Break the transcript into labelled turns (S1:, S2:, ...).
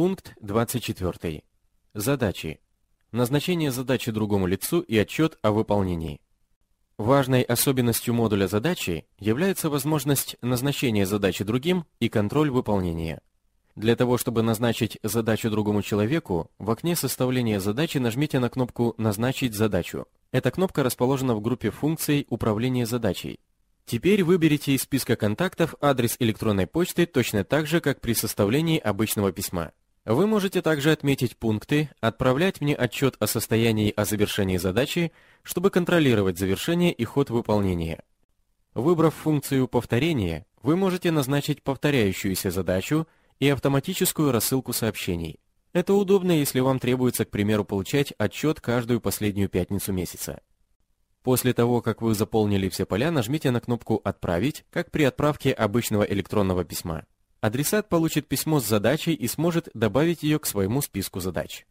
S1: Пункт 24. Задачи. Назначение задачи другому лицу и отчет о выполнении. Важной особенностью модуля задачи является возможность назначения задачи другим и контроль выполнения. Для того, чтобы назначить задачу другому человеку, в окне составления задачи нажмите на кнопку «Назначить задачу». Эта кнопка расположена в группе функций управления задачей. Теперь выберите из списка контактов адрес электронной почты точно так же, как при составлении обычного письма. Вы можете также отметить пункты «Отправлять мне отчет о состоянии о завершении задачи», чтобы контролировать завершение и ход выполнения. Выбрав функцию повторения, вы можете назначить повторяющуюся задачу и автоматическую рассылку сообщений. Это удобно, если вам требуется, к примеру, получать отчет каждую последнюю пятницу месяца. После того, как вы заполнили все поля, нажмите на кнопку «Отправить», как при отправке обычного электронного письма. Адресат получит письмо с задачей и сможет добавить ее к своему списку задач.